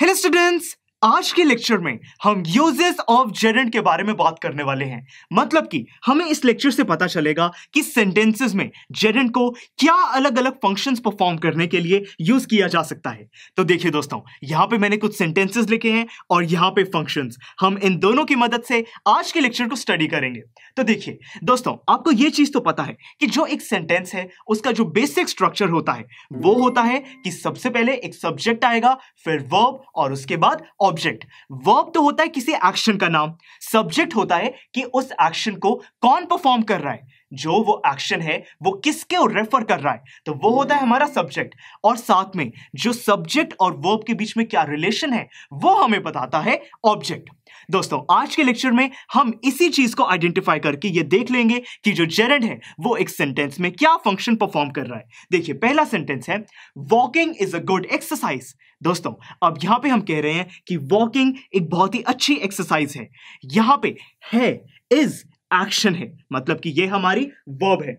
Hello students, आज के lecture में हम यूजेस ऑफ जेरेंट के बारे में बात करने वाले हैं मतलब कि हमें इस लेक्चर से पता चलेगा कि सेंटेंसेस में जेरेंट को क्या अलग अलग फंक्शंस परफॉर्म करने के लिए यूज किया जा सकता है तो देखिए दोस्तों यहाँ पे मैंने कुछ सेंटेंसेस लिखे हैं और यहाँ पे फंक्शंस हम इन दोनों की मदद से आज के लेक्चर को स्टडी करेंगे तो देखिए दोस्तों आपको ये चीज तो पता है कि जो एक सेंटेंस है उसका जो बेसिक स्ट्रक्चर होता है वो होता है कि सबसे पहले एक सब्जेक्ट आएगा फिर वर्ब और उसके बाद और ऑब्जेक्ट वर्ब तो होता है किसी एक्शन का नाम सब्जेक्ट होता है कि उस एक्शन को कौन परफॉर्म कर रहा है जो वो एक्शन है वो किसके रेफर कर रहा है तो वो होता है हमारा सब्जेक्ट और साथ में जो सब्जेक्ट और वर्ब के बीच में क्या रिलेशन है वो हमें बताता है ऑब्जेक्ट दोस्तों आज के लेक्चर में हम इसी चीज को आइडेंटिफाई करके ये देख लेंगे कि जो जेरेंड है वो एक सेंटेंस में क्या फंक्शन परफॉर्म कर रहा है देखिए पहला सेंटेंस है walking is a good exercise दोस्तों अब यहां पे हम कह रहे हैं कि वॉकिंग एक बहुत ही अच्छी एक्सरसाइज है यहां पे है इज एक्शन है मतलब कि ये हमारी वर्ब है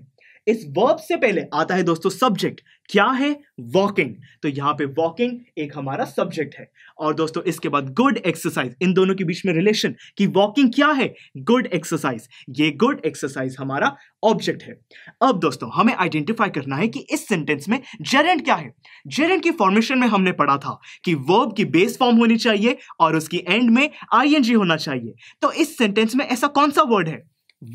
इस वर्ब से पहले आता है दोस्तों सब्जेक्ट क्या है वॉकिंग तो यहां पे वॉकिंग एक हमारा सब्जेक्ट है और दोस्तों इसके बाद गुड एक्सरसाइज इन दोनों के बीच में रिलेशन कि वॉकिंग क्या है गुड एक्सरसाइज ये गुड एक्सरसाइज हमारा ऑब्जेक्ट है अब दोस्तों हमें आइडेंटिफाई करना है कि इस सेंटेंस में जेरेंट क्या है जेरेंट की फॉर्मेशन में हमने पढ़ा था कि वर्ब की बेस फॉर्म होनी चाहिए और उसकी एंड में आई होना चाहिए तो इस सेंटेंस में ऐसा कौन सा वर्ड है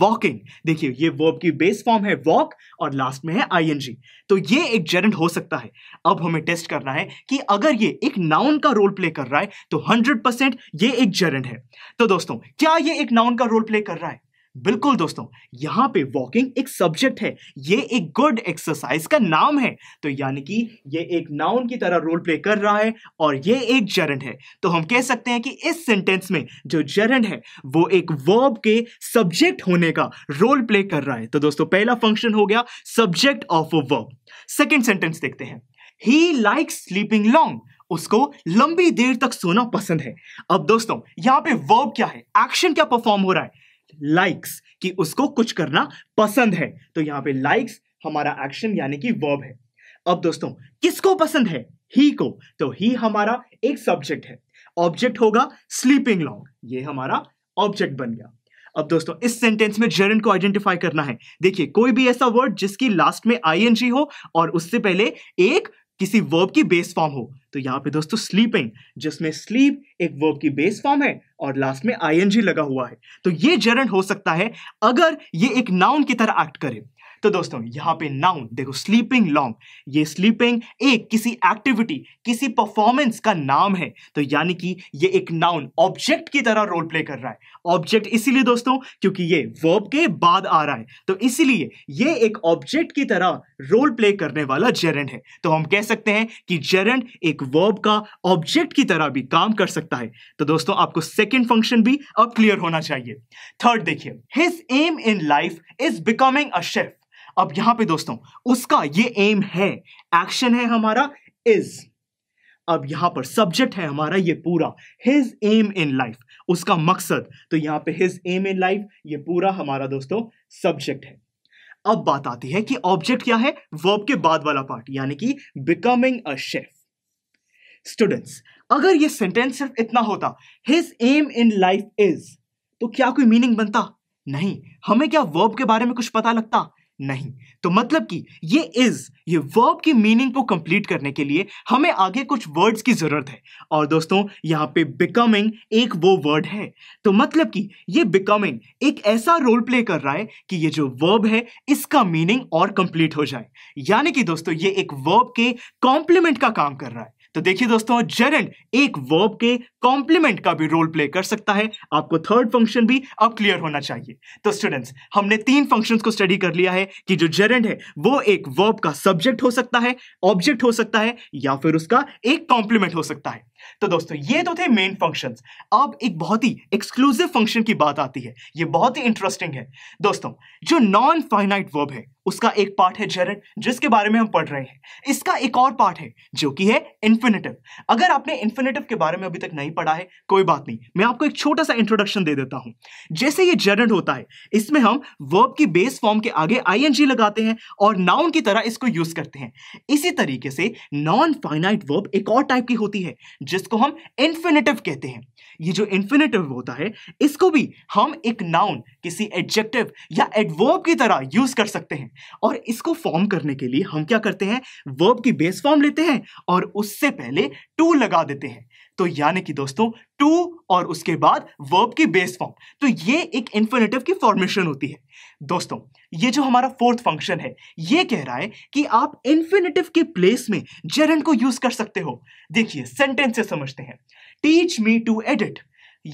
वॉकिंग देखिए ये वर्ब की बेस फॉर्म है वॉक और लास्ट में है आईएनजी तो ये एक जेरेंट हो सकता है अब हमें टेस्ट करना है कि अगर ये एक नाउन का रोल प्ले कर रहा है तो 100% ये एक जेरेंट है तो दोस्तों क्या ये एक नाउन का रोल प्ले कर रहा है बिल्कुल दोस्तों यहां पे वॉकिंग एक सब्जेक्ट है ये एक गुड एक्सरसाइज का नाम है तो यानी कि ये एक नाउन की तरह रोल प्ले कर रहा है और ये एक जरंड है तो हम कह सकते हैं कि इस सेंटेंस में जो जरंड है वो एक वर्ब के सब्जेक्ट होने का रोल प्ले कर रहा है तो दोस्तों पहला फंक्शन हो गया subject of a verb second sentence देखते हैं ही लाइक स्लीपिंग लॉन्ग उसको लंबी देर तक सोना पसंद है अब दोस्तों यहां पे वर्ब क्या है एक्शन क्या परफॉर्म हो रहा है लाइक्स कि उसको कुछ करना पसंद है तो यहां पे लाइक्स हमारा एक्शन यानी कि वर्ब है अब दोस्तों किसको पसंद है ही को तो ही हमारा एक सब्जेक्ट है ऑब्जेक्ट होगा स्लीपिंग लॉन्ग ये हमारा ऑब्जेक्ट बन गया अब दोस्तों इस सेंटेंस में जेरन को आइडेंटिफाई करना है देखिए कोई भी ऐसा वर्ड जिसकी लास्ट में आईएनजी हो और उससे पहले एक किसी वर्ब की बेस फॉर्म हो तो यहां पे दोस्तों स्लीपिंग जिसमें स्लीप एक वर्ब की बेस फॉर्म है और लास्ट में आईएनजी लगा हुआ है तो ये जरण हो सकता है अगर ये एक नाउन की तरह एक्ट करे तो दोस्तों यहां पे नाउन देखो स्लीपिंग लॉन्ग ये स्लीपिंग एक किसी एक्टिविटी किसी परफॉर्मेंस का नाम है तो यानी कि ये एक नाउन ऑब्जेक्ट की तरह रोल प्ले कर रहा है ऑब्जेक्ट इसीलिए दोस्तों क्योंकि ये वर्ब के बाद आ रहा है तो इसीलिए ये एक ऑब्जेक्ट की तरह रोल प्ले करने वाला जेरेंड है तो हम कह सकते हैं कि जेरेंड एक वर्ब का ऑब्जेक्ट की तरह भी काम कर सकता है तो दोस्तों आपको सेकेंड फंक्शन भी अब क्लियर होना चाहिए थर्ड देखिए his aim in life is becoming a chef अब यहां पे दोस्तों उसका ये एम है एक्शन है हमारा इज अब यहां पर सब्जेक्ट है हमारा ये पूरा हिज एम इन लाइफ उसका मकसद तो यहां पे हिज एम इन लाइफ ये पूरा हमारा दोस्तों सब्जेक्ट है अब बात आती है कि ऑब्जेक्ट क्या है वर्ब के बाद वाला पार्ट यानी कि बिकमिंग अ शेफ स्टूडेंट्स अगर ये सेंटेंस सिर्फ इतना होता his aim in life is तो क्या कोई मीनिंग बनता नहीं हमें क्या वर्ब के बारे में कुछ पता लगता नहीं तो मतलब कि ये इज ये वर्ब की मीनिंग को कंप्लीट करने के लिए हमें आगे कुछ वर्ड्स की जरूरत है और दोस्तों यहाँ पे बिकमिंग एक वो वर्ड है तो मतलब कि ये बिकमिंग एक ऐसा रोल प्ले कर रहा है कि ये जो वर्ब है इसका मीनिंग और कंप्लीट हो जाए यानी कि दोस्तों ये एक वर्ब के कॉम्प्लीमेंट का काम कर रहा है तो देखिए दोस्तों जेरेंड एक वर्ब के कॉम्प्लीमेंट का भी रोल प्ले कर सकता है आपको थर्ड फंक्शन भी अब क्लियर होना चाहिए तो स्टूडेंट्स हमने तीन फंक्शंस को स्टडी कर लिया है कि जो जेरेंड है वो एक वर्ब का सब्जेक्ट हो सकता है ऑब्जेक्ट हो सकता है या फिर उसका एक कॉम्प्लीमेंट हो सकता है तो दोस्तों ये तो थे मेन फंक्शंस अब एक बहुत ही एक्सक्लूसिव फंक्शन की बात आती है ये बहुत ही इंटरेस्टिंग है दोस्तों जो नॉन फाइनाइट वर्ब है उसका एक पार्ट है जेरन जिसके बारे में हम पढ़ रहे हैं इसका एक और पार्ट है जो कि है इन्फिनेटिव अगर आपने इन्फिनेटिव के बारे में अभी तक नहीं पढ़ा है कोई बात नहीं मैं आपको एक छोटा सा इंट्रोडक्शन दे देता हूं जैसे ये जेरन होता है इसमें हम वर्ब की बेस फॉर्म के आगे आईएनजी लगाते हैं और नाउन की तरह इसको यूज करते हैं इसी तरीके से नॉन फाइनाइट वर्ब एक और टाइप की होती है जिसको हम इन्फिनेटिव कहते हैं ये जो इन्फिनेटिव होता है इसको भी हम एक नाउन किसी एडजेक्टिव या एडवर्ब की तरह यूज कर सकते हैं और इसको फॉर्म करने के लिए हम क्या करते हैं वर्ब की बेस फॉर्म लेते हैं और उससे पहले टू लगा देते हैं तो यानी कि दोस्तों टू और उसके बाद वर्ब की बेस फॉर्म तो ये एक इन्फिनेटिव की फॉर्मेशन होती है दोस्तों ये जो हमारा फोर्थ फंक्शन है ये कह रहा है कि आप इन्फिनेटिव के प्लेस में जेरन को यूज कर सकते हो देखिए सेंटेंस से समझते हैं टीच मी टू एडिट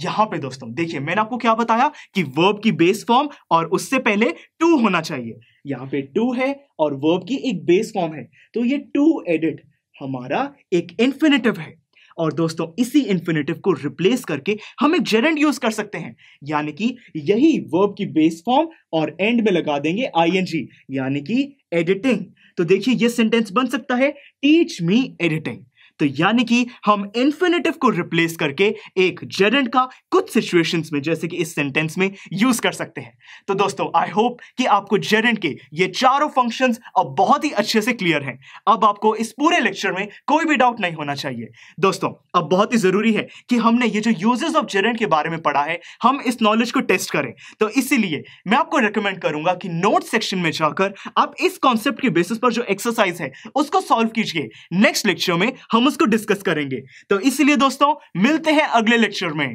यहां पे दोस्तों देखिए मैंने आपको क्या बताया कि वर्ब की बेस फॉर्म और उससे पहले टू होना चाहिए यहां पे टू है और वर्ब की एक बेस फॉर्म है तो ये टू एडिट हमारा एक इन्फिनेटिव है और दोस्तों इसी इंफिनेटिव को रिप्लेस करके हम एक जेरेंट यूज कर सकते हैं यानी कि यही वर्ब की बेस फॉर्म और एंड में लगा देंगे आईएनजी यानी कि एडिटिंग तो देखिए ये सेंटेंस बन सकता है टीच मी एडिटिंग तो यानी कि हम इन्फिनेटिव को रिप्लेस करके एक जेरेंट का कुछ सिचुएशंस में जैसे कि इस सेंटेंस में यूज कर सकते हैं तो दोस्तों आई होप कि आपको जेरेंट के ये चारों फंक्शंस अब बहुत ही अच्छे से क्लियर हैं अब आपको इस पूरे लेक्चर में कोई भी डाउट नहीं होना चाहिए दोस्तों अब बहुत ही जरूरी है कि हमने ये जो यूजेस ऑफ जेरेंट के बारे में पढ़ा है हम इस नॉलेज को टेस्ट करें तो इसीलिए मैं आपको रिकमेंड करूंगा कि नोट सेक्शन में जाकर आप इस कॉन्सेप्ट के बेसिस पर जो एक्सरसाइज है उसको सॉल्व कीजिए नेक्स्ट लेक्चर में हम उसको डिस्कस करेंगे तो इसलिए दोस्तों मिलते हैं अगले लेक्चर में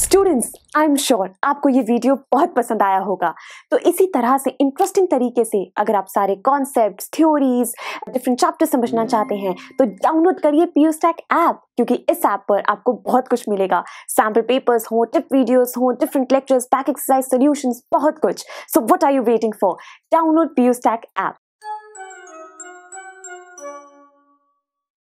स्टूडेंट्स आई एम श्योर आपको ये वीडियो बहुत पसंद आया होगा तो इसी तरह से इंटरेस्टिंग तरीके से अगर आप सारे कॉन्सेप्ट थ्योरीज डिफरेंट चैप्टर समझना चाहते हैं तो डाउनलोड करिए पी स्टैक ऐप क्योंकि इस ऐप पर आपको बहुत कुछ मिलेगा सैम्पल पेपर्स हो टिप वीडियोस हो different lectures pack exercise solution बहुत कुछ so what are you waiting for download P stack app